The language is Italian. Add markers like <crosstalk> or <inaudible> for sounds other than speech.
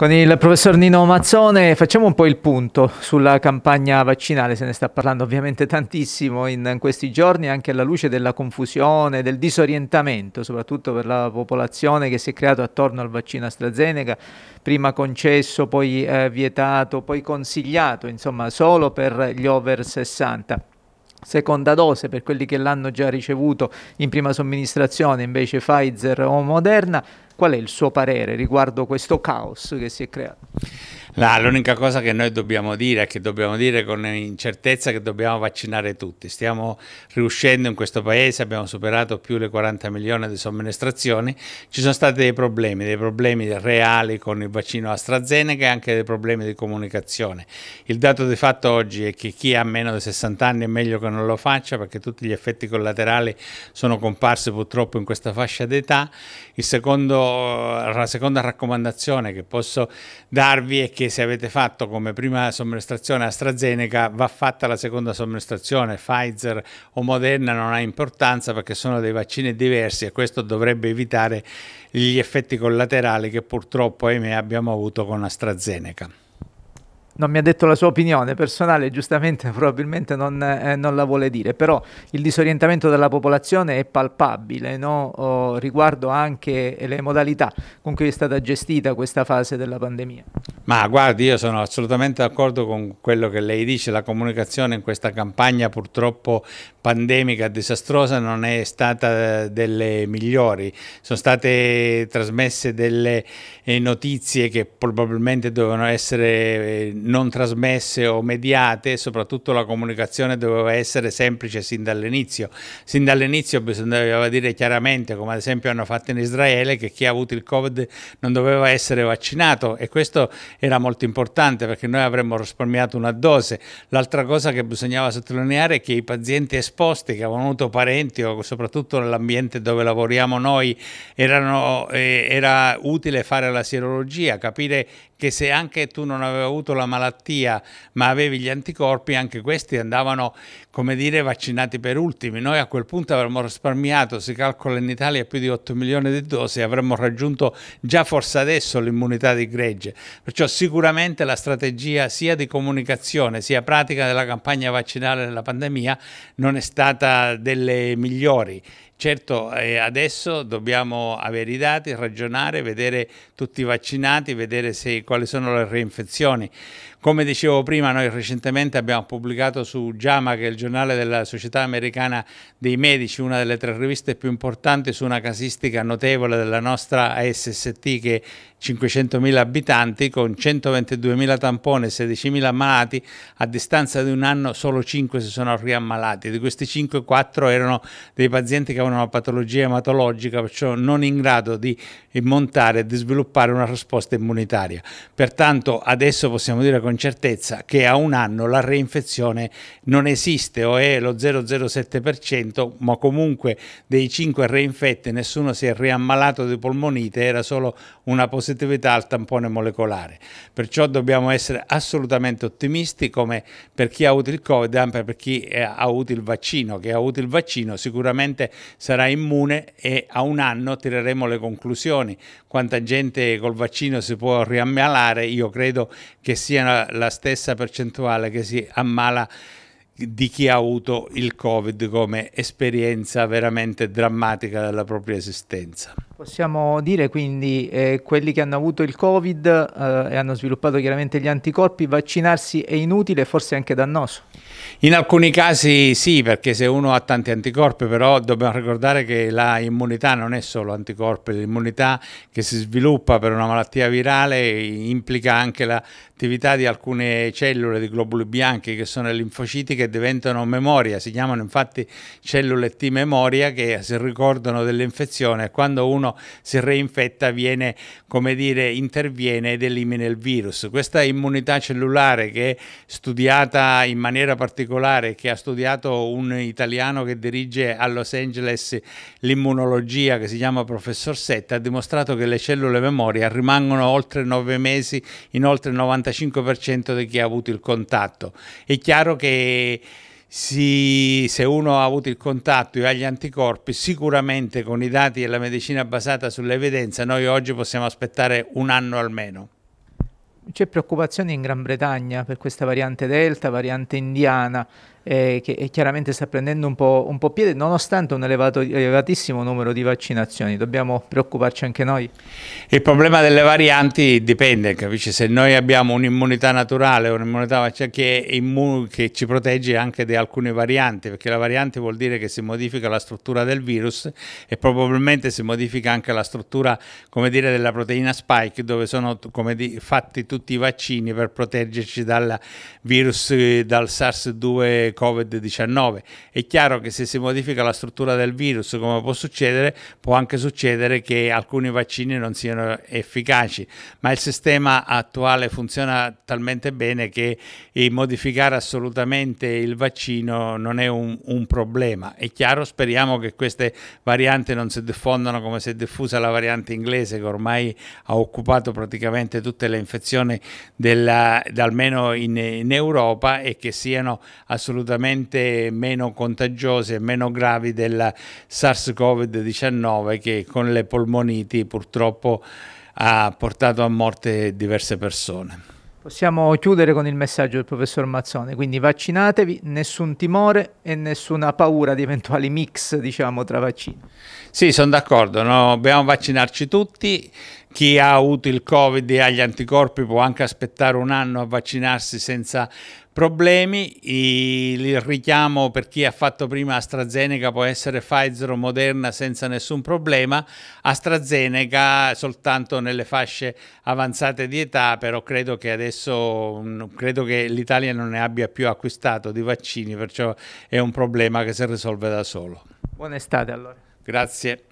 Con il professor Nino Mazzone facciamo un po' il punto sulla campagna vaccinale, se ne sta parlando ovviamente tantissimo in questi giorni, anche alla luce della confusione, del disorientamento, soprattutto per la popolazione che si è creato attorno al vaccino AstraZeneca, prima concesso, poi eh, vietato, poi consigliato, insomma solo per gli over 60 seconda dose per quelli che l'hanno già ricevuto in prima somministrazione invece Pfizer o Moderna Qual è il suo parere riguardo questo caos che si è creato? No, l'unica cosa che noi dobbiamo dire è che dobbiamo dire con incertezza che dobbiamo vaccinare tutti. Stiamo riuscendo in questo paese, abbiamo superato più le 40 milioni di somministrazioni, ci sono stati dei problemi, dei problemi reali con il vaccino AstraZeneca e anche dei problemi di comunicazione. Il dato di fatto oggi è che chi ha meno di 60 anni è meglio che non lo faccia perché tutti gli effetti collaterali sono comparsi purtroppo in questa fascia d'età. la seconda raccomandazione che posso darvi è che se avete fatto come prima somministrazione AstraZeneca va fatta la seconda somministrazione, Pfizer o Moderna non ha importanza perché sono dei vaccini diversi e questo dovrebbe evitare gli effetti collaterali che purtroppo ahimè abbiamo avuto con AstraZeneca non mi ha detto la sua opinione personale, giustamente <laughs> probabilmente non, eh, non la vuole dire, però il disorientamento della popolazione è palpabile no? oh, riguardo anche le modalità con cui è stata gestita questa fase della pandemia. Ma guardi, io sono assolutamente d'accordo con quello che lei dice, la comunicazione in questa campagna purtroppo pandemica disastrosa non è stata eh, delle migliori, sono state trasmesse delle eh, notizie che probabilmente dovevano essere eh, non trasmesse o mediate, soprattutto la comunicazione doveva essere semplice sin dall'inizio. Sin dall'inizio bisognava dire chiaramente, come ad esempio hanno fatto in Israele, che chi ha avuto il Covid non doveva essere vaccinato e questo era molto importante perché noi avremmo risparmiato una dose. L'altra cosa che bisognava sottolineare è che i pazienti esposti che avevano avuto parenti o soprattutto nell'ambiente dove lavoriamo noi erano, eh, era utile fare la sierologia, capire che se anche tu non avevi avuto la malattia malattia ma avevi gli anticorpi, anche questi andavano, come dire, vaccinati per ultimi. Noi a quel punto avremmo risparmiato, si calcola in Italia, più di 8 milioni di dosi, avremmo raggiunto già forse adesso l'immunità di gregge. Perciò sicuramente la strategia sia di comunicazione sia pratica della campagna vaccinale nella pandemia non è stata delle migliori Certo, eh, adesso dobbiamo avere i dati, ragionare, vedere tutti i vaccinati, vedere se, quali sono le reinfezioni. Come dicevo prima, noi recentemente abbiamo pubblicato su JAMA, che è il giornale della Società Americana dei Medici, una delle tre riviste più importanti su una casistica notevole della nostra ASST che è 500.000 abitanti con 122.000 tamponi e 16.000 malati, a distanza di un anno solo 5 si sono riammalati. Di questi 5, 4 erano dei pazienti che avevano una patologia ematologica, perciò non in grado di montare e di sviluppare una risposta immunitaria. Pertanto adesso possiamo dire con con certezza che a un anno la reinfezione non esiste o è lo 0,07%, ma comunque dei 5 reinfetti nessuno si è riammalato di polmonite, era solo una positività al tampone molecolare. Perciò dobbiamo essere assolutamente ottimisti come per chi ha avuto il Covid, anche per chi ha avuto il vaccino. che ha avuto il vaccino sicuramente sarà immune e a un anno tireremo le conclusioni. Quanta gente col vaccino si può riammalare, io credo che siano la stessa percentuale che si ammala di chi ha avuto il Covid come esperienza veramente drammatica della propria esistenza. Possiamo dire quindi eh, quelli che hanno avuto il Covid eh, e hanno sviluppato chiaramente gli anticorpi, vaccinarsi è inutile, forse anche dannoso? In alcuni casi sì, perché se uno ha tanti anticorpi, però dobbiamo ricordare che la immunità non è solo anticorpi, l'immunità che si sviluppa per una malattia virale implica anche l'attività di alcune cellule di globuli bianchi che sono i linfociti che diventano memoria, si chiamano infatti cellule T memoria che si ricordano dell'infezione e quando uno uno si reinfetta viene, come dire, interviene ed elimina il virus. Questa immunità cellulare che è studiata in maniera particolare, che ha studiato un italiano che dirige a Los Angeles l'immunologia, che si chiama professor Setta, ha dimostrato che le cellule memoria rimangono oltre 9 mesi in oltre il 95% di chi ha avuto il contatto. È chiaro che si, se uno ha avuto il contatto e ha gli anticorpi, sicuramente con i dati e la medicina basata sull'evidenza noi oggi possiamo aspettare un anno almeno. C'è preoccupazione in Gran Bretagna per questa variante Delta, variante indiana eh, che eh, chiaramente sta prendendo un po', un po piede nonostante un elevato, elevatissimo numero di vaccinazioni. Dobbiamo preoccuparci anche noi? Il problema delle varianti dipende, capisci? Se noi abbiamo un'immunità naturale, un'immunità cioè che, che ci protegge anche da alcune varianti, perché la variante vuol dire che si modifica la struttura del virus e probabilmente si modifica anche la struttura, come dire, della proteina spike, dove sono di, fatti tutti i vaccini per proteggerci dal virus, eh, dal SARS-2 Covid-19. È chiaro che se si modifica la struttura del virus, come può succedere, può anche succedere che alcuni vaccini non siano efficaci, ma il sistema attuale funziona talmente bene che eh, modificare assolutamente il vaccino non è un, un problema. È chiaro, speriamo che queste varianti non si diffondano come si è diffusa la variante inglese che ormai ha occupato praticamente tutte le infezioni della, almeno in, in Europa e che siano assolutamente assolutamente meno contagiose, meno gravi della SARS-CoV-19 che con le polmoniti purtroppo ha portato a morte diverse persone. Possiamo chiudere con il messaggio del professor Mazzone, quindi vaccinatevi, nessun timore e nessuna paura di eventuali mix diciamo, tra vaccini. Sì, sono d'accordo, no? dobbiamo vaccinarci tutti, chi ha avuto il Covid e ha gli anticorpi può anche aspettare un anno a vaccinarsi senza problemi. Il richiamo per chi ha fatto prima AstraZeneca può essere Pfizer o Moderna senza nessun problema. AstraZeneca soltanto nelle fasce avanzate di età, però credo che adesso mm, credo che l'Italia non ne abbia più acquistato di vaccini, perciò è un problema che si risolve da solo. buon estate allora. Grazie.